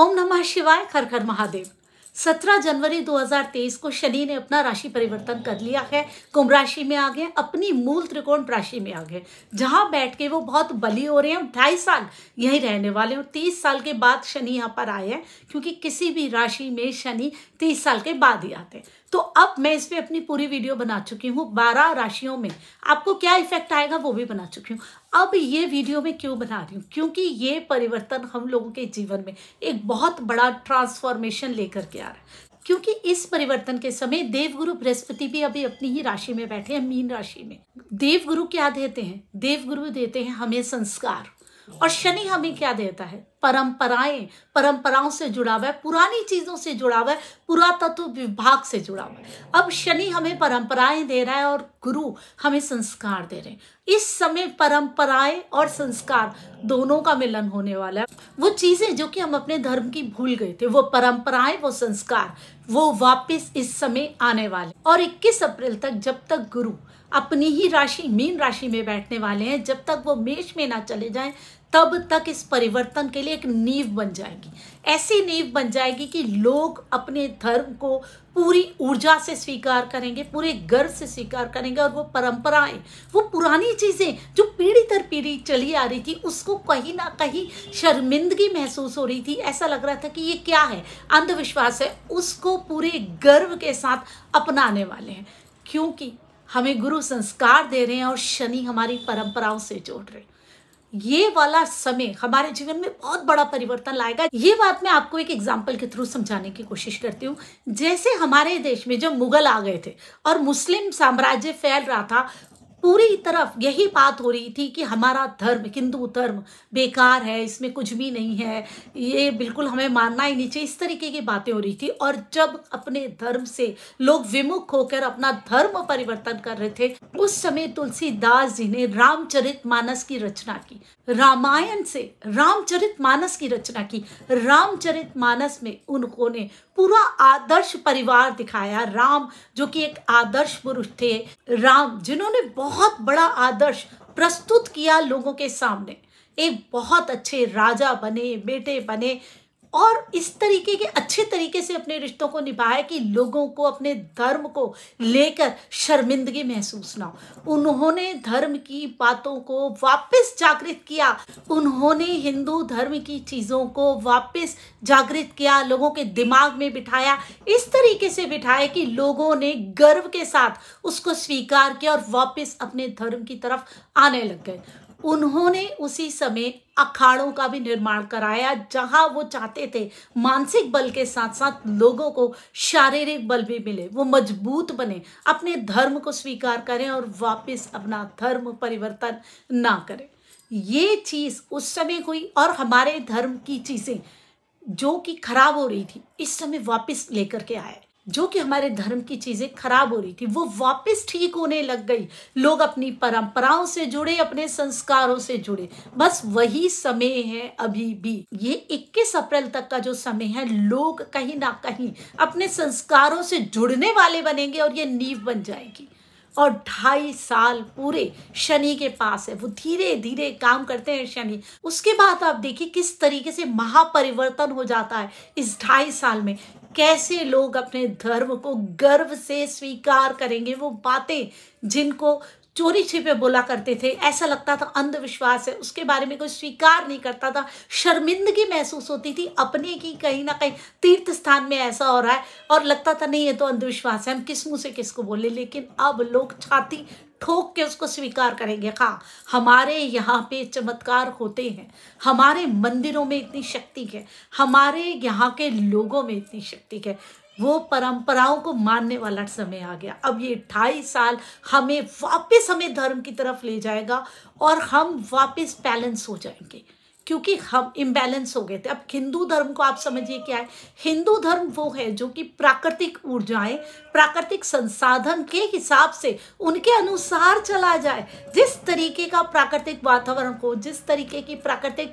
ओम नमः शिवाय खर खर महादेव 17 जनवरी 2023 को शनि ने अपना राशि परिवर्तन कर लिया है कुंभ राशि में आ गए अपनी मूल त्रिकोण राशि में आ गए जहां बैठ के वो बहुत बली हो रहे हैं ढाई साल यहीं रहने वाले हैं तीस साल के बाद शनि यहाँ पर आए हैं क्योंकि किसी भी राशि में शनि तीस साल के बाद ही आते हैं तो अब मैं इस पर अपनी पूरी वीडियो बना चुकी हूँ बारह राशियों में आपको क्या इफेक्ट आएगा वो भी बना चुकी हूँ अब ये वीडियो में क्यों बना रही हूँ क्योंकि ये परिवर्तन हम लोगों के जीवन में एक बहुत बड़ा ट्रांसफॉर्मेशन लेकर के आ रहा है क्योंकि इस परिवर्तन के समय देवगुरु बृहस्पति भी अभी अपनी ही राशि में बैठे हैं मीन राशि में देवगुरु क्या देते हैं देवगुरु देते हैं हमें संस्कार और शनि हमें क्या देता है परंपराएं परंपराओं से जुड़ा हुआ है पुरानी चीज़ों से जुड़ा हुआ है पुरातत्व विभाग से जुड़ा हुआ है अब शनि हमें परंपराएं दे रहा है और गुरु हमें संस्कार दे रहे हैं इस समय परंपराएं और संस्कार दोनों का मिलन होने वाला है वो चीज़ें जो कि हम अपने धर्म की भूल गए थे वो परंपराएं वो संस्कार वो वापिस इस समय आने वाले और 21 अप्रैल तक जब तक गुरु अपनी ही राशि मीन राशि में बैठने वाले हैं जब तक वो मेष में ना चले जाएं तब तक इस परिवर्तन के लिए एक नींव बन जाएगी ऐसी नींव बन जाएगी कि लोग अपने धर्म को पूरी ऊर्जा से स्वीकार करेंगे पूरे गर्व से स्वीकार करेंगे और वो परंपराएं वो पुरानी चीज़ें जो पीढ़ी दर पीढ़ी चली आ रही थी उसको कहीं ना कहीं शर्मिंदगी महसूस हो रही थी ऐसा लग रहा था कि ये क्या है अंधविश्वास है उसको पूरे गर्व के साथ अपनाने वाले हैं क्योंकि हमें गुरु संस्कार दे रहे हैं और शनि हमारी परंपराओं से जोड़ रहे हैं ये वाला समय हमारे जीवन में बहुत बड़ा परिवर्तन लाएगा ये बात मैं आपको एक एग्जाम्पल के थ्रू समझाने की कोशिश करती हूँ जैसे हमारे देश में जब मुगल आ गए थे और मुस्लिम साम्राज्य फैल रहा था पूरी तरफ यही बात हो रही थी कि हमारा धर्म हिंदू धर्म बेकार है इसमें कुछ भी नहीं है ये बिल्कुल हमें मानना ही नहीं चाहिए इस तरीके की बातें हो रही थी और जब अपने धर्म से लोग विमुख होकर अपना धर्म परिवर्तन कर रहे थे उस समय तुलसीदास जी ने रामचरित मानस की रचना की रामायण से रामचरित मानस की रचना की रामचरित मानस में उन्होंने पूरा आदर्श परिवार दिखाया राम जो कि एक आदर्श पुरुष थे राम जिन्होंने बहुत बहुत बड़ा आदर्श प्रस्तुत किया लोगों के सामने एक बहुत अच्छे राजा बने बेटे बने और इस तरीके के अच्छे तरीके से अपने रिश्तों को निभाए कि लोगों को अपने धर्म को लेकर शर्मिंदगी महसूस ना हो उन्होंने धर्म की बातों को वापस जागृत किया उन्होंने हिंदू धर्म की चीज़ों को वापस जागृत किया लोगों के दिमाग में बिठाया इस तरीके से बिठाए कि लोगों ने गर्व के साथ उसको स्वीकार किया और वापस अपने धर्म की तरफ आने लग गए उन्होंने उसी समय अखाड़ों का भी निर्माण कराया जहां वो चाहते थे मानसिक बल के साथ साथ लोगों को शारीरिक बल भी मिले वो मजबूत बने अपने धर्म को स्वीकार करें और वापस अपना धर्म परिवर्तन ना करें ये चीज़ उस समय हुई और हमारे धर्म की चीज़ें जो कि खराब हो रही थी इस समय वापस लेकर के आए जो कि हमारे धर्म की चीज़ें खराब हो रही थी वो वापस ठीक होने लग गई लोग अपनी परंपराओं से जुड़े अपने संस्कारों से जुड़े बस वही समय है अभी भी ये 21 अप्रैल तक का जो समय है लोग कहीं ना कहीं अपने संस्कारों से जुड़ने वाले बनेंगे और ये नींव बन जाएगी और ढाई साल पूरे शनि के पास है वो धीरे धीरे काम करते हैं शनि उसके बाद आप देखिए किस तरीके से महापरिवर्तन हो जाता है इस ढाई साल में कैसे लोग अपने धर्म को गर्व से स्वीकार करेंगे वो बातें जिनको चोरी छिपे बोला करते थे ऐसा लगता था अंधविश्वास है उसके बारे में कोई स्वीकार नहीं करता था शर्मिंदगी महसूस होती थी अपने की कहीं ना कहीं तीर्थ स्थान में ऐसा हो रहा है और लगता था नहीं ये तो अंधविश्वास है हम किस मुँह से किसको बोले लेकिन अब लोग छाती ठोक के उसको स्वीकार करेंगे हाँ हमारे यहाँ पे चमत्कार होते हैं हमारे मंदिरों में इतनी शक्ति है हमारे यहाँ के लोगों में इतनी शक्ति है वो परंपराओं को मानने वाला समय आ गया अब ये ढाई साल हमें वापस हमें धर्म की तरफ ले जाएगा और हम वापस बैलेंस हो जाएंगे क्योंकि हम इम्बैलेंस हो गए थे अब हिंदू धर्म को आप समझिए क्या है हिंदू धर्म वो है जो कि प्राकृतिक ऊर्जाएं प्राकृतिक संसाधन के हिसाब से उनके अनुसार चला जाए जिस तरीके का प्राकृतिक वातावरण को जिस तरीके की प्राकृतिक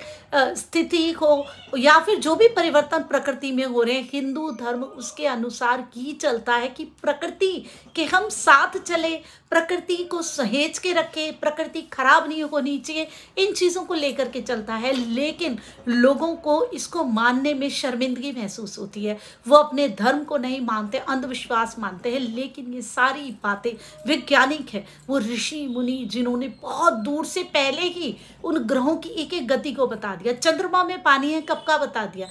स्थिति को या फिर जो भी परिवर्तन प्रकृति में हो रहे हैं हिंदू धर्म उसके अनुसार ही चलता है कि प्रकृति के हम साथ चले प्रकृति को सहेज के रखें प्रकृति खराब नहीं होनी चाहिए इन चीज़ों को लेकर के चलता है लेकिन लोगों को इसको मानने में शर्मिंदगी महसूस होती है वो अपने धर्म को नहीं मानते अंधविश्वास मानते मानते हैं लेकिन ये सारी बातें वैज्ञानिक है वो ऋषि मुनि जिन्होंने बहुत दूर से पहले ही उन ग्रहों की एक एक गति को बता दिया चंद्रमा में पानी है कब का बता दिया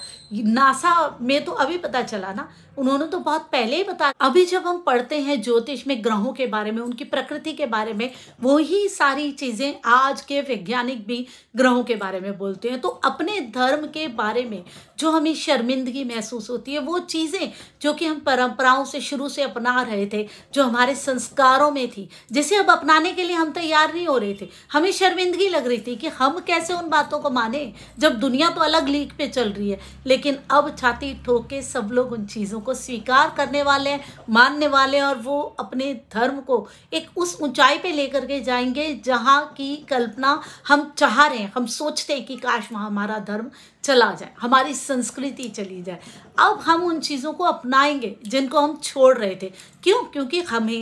नासा में तो अभी पता चला ना उन्होंने तो बहुत पहले ही बताया अभी जब हम पढ़ते हैं ज्योतिष में ग्रहों के बारे में उनकी प्रकृति के बारे में वही सारी चीज़ें आज के वैज्ञानिक भी ग्रहों के बारे में बोलते हैं तो अपने धर्म के बारे में जो हमें शर्मिंदगी महसूस होती है वो चीज़ें जो कि हम परंपराओं से शुरू से अपना रहे थे जो हमारे संस्कारों में थी जिसे अब अपनाने के लिए हम तैयार नहीं हो रहे थे हमें शर्मिंदगी लग रही थी कि हम कैसे उन बातों को माने जब दुनिया तो अलग लीग पे चल रही है लेकिन अब छाती ठोक के सब लोग उन चीज़ों को स्वीकार करने वाले हैं मानने वाले हैं और वो अपने धर्म को एक उस ऊंचाई पर लेकर के जाएंगे जहाँ की कल्पना हम चाह रहे हैं हम सोचते हैं कि काश वहाँ हमारा धर्म चला जाए हमारी संस्कृति चली जाए अब हम उन चीज़ों को अपनाएंगे जिनको हम छोड़ रहे थे क्यों क्योंकि हमें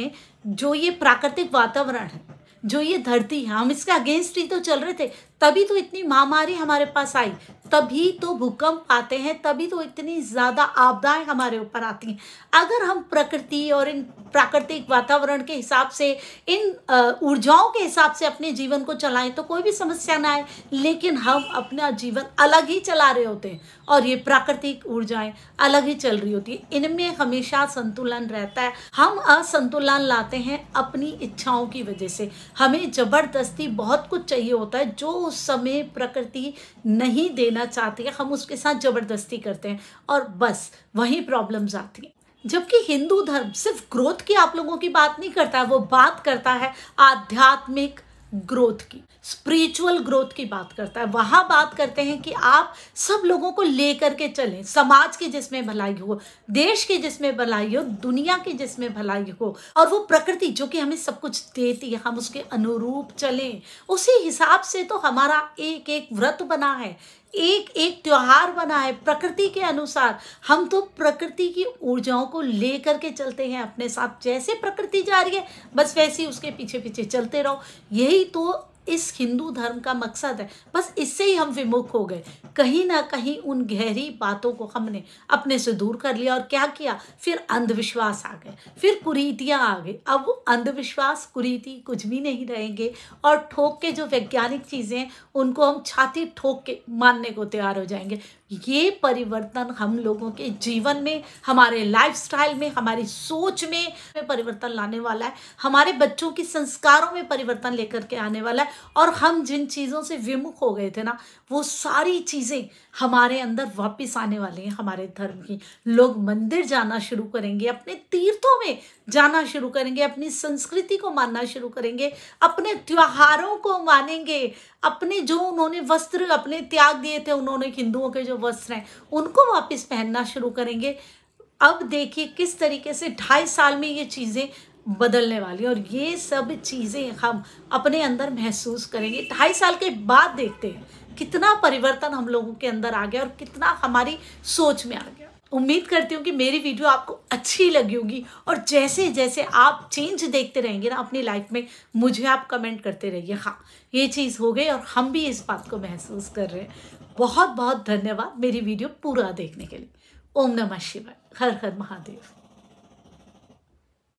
जो ये प्राकृतिक वातावरण है जो ये धरती है हम इसके अगेंस्ट ही तो चल रहे थे तभी तो इतनी महामारी हमारे पास आई तभी तो भूकंप आते हैं तभी तो इतनी ज़्यादा आपदाएं हमारे ऊपर आती हैं अगर हम प्रकृति और इन प्राकृतिक वातावरण के हिसाब से इन ऊर्जाओं के हिसाब से अपने जीवन को चलाएं तो कोई भी समस्या ना आए लेकिन हम अपना जीवन अलग ही चला रहे होते हैं और ये प्राकृतिक ऊर्जाएं अलग ही चल रही होती है इनमें हमेशा संतुलन रहता है हम असंतुलन लाते हैं अपनी इच्छाओं की वजह से हमें ज़बरदस्ती बहुत कुछ चाहिए होता है जो उस समय प्रकृति नहीं देना चाहती है हम उसके साथ ज़बरदस्ती करते हैं और बस वहीं प्रॉब्लम्स आती हैं जबकि हिंदू धर्म सिर्फ ग्रोथ की आप लोगों की बात नहीं करता है वो बात करता है आध्यात्मिक ग्रोथ की स्पिरिचुअल ग्रोथ की बात करता है वहां बात करते हैं कि आप सब लोगों को लेकर के चलें समाज की जिसमें भलाई हो देश की जिसमें भलाई हो दुनिया की जिसमें भलाई हो और वो प्रकृति जो कि हमें सब कुछ देती है हम उसके अनुरूप चलें उसी हिसाब से तो हमारा एक एक व्रत बना है एक एक त्यौहार बनाए प्रकृति के अनुसार हम तो प्रकृति की ऊर्जाओं को लेकर के चलते हैं अपने साथ जैसे प्रकृति जा रही है बस वैसे ही उसके पीछे पीछे चलते रहो यही तो इस हिंदू धर्म का मकसद है बस इससे ही हम विमुख हो गए कहीं ना कहीं उन गहरी बातों को हमने अपने से दूर कर लिया और क्या किया फिर अंधविश्वास आ गए फिर कुरीतियाँ आ गई अब वो अंधविश्वास कुरीति कुछ भी नहीं रहेंगे और ठोक के जो वैज्ञानिक चीज़ें उनको हम छाती ठोक के मानने को तैयार हो जाएंगे ये परिवर्तन हम लोगों के जीवन में हमारे लाइफस्टाइल में हमारी सोच में परिवर्तन लाने वाला है हमारे बच्चों की संस्कारों में परिवर्तन लेकर के आने वाला है और हम जिन चीज़ों से विमुख हो गए थे ना वो सारी चीज़ें हमारे अंदर वापस आने वाली हैं हमारे धर्म की लोग मंदिर जाना शुरू करेंगे अपने तीर्थों में जाना शुरू करेंगे अपनी संस्कृति को मानना शुरू करेंगे अपने त्योहारों को मानेंगे अपने जो उन्होंने वस्त्र अपने त्याग दिए थे उन्होंने हिंदुओं के जो वस्त्र हैं उनको वापस पहनना शुरू करेंगे अब देखिए किस तरीके से ढाई साल में ये चीज़ें बदलने वाली और ये सब चीज़ें हम अपने अंदर महसूस करेंगे ढाई साल के बाद देखते हैं कितना परिवर्तन हम लोगों के अंदर आ गया और कितना हमारी सोच में आ गया उम्मीद करती हूँ कि मेरी वीडियो आपको अच्छी लगी होगी और जैसे जैसे आप चेंज देखते रहेंगे ना अपनी लाइफ में मुझे आप कमेंट करते रहिए हाँ ये चीज़ हो गई और हम भी इस बात को महसूस कर रहे हैं बहुत बहुत धन्यवाद मेरी वीडियो पूरा देखने के लिए ओम नमः शिवाय हर हर महादेव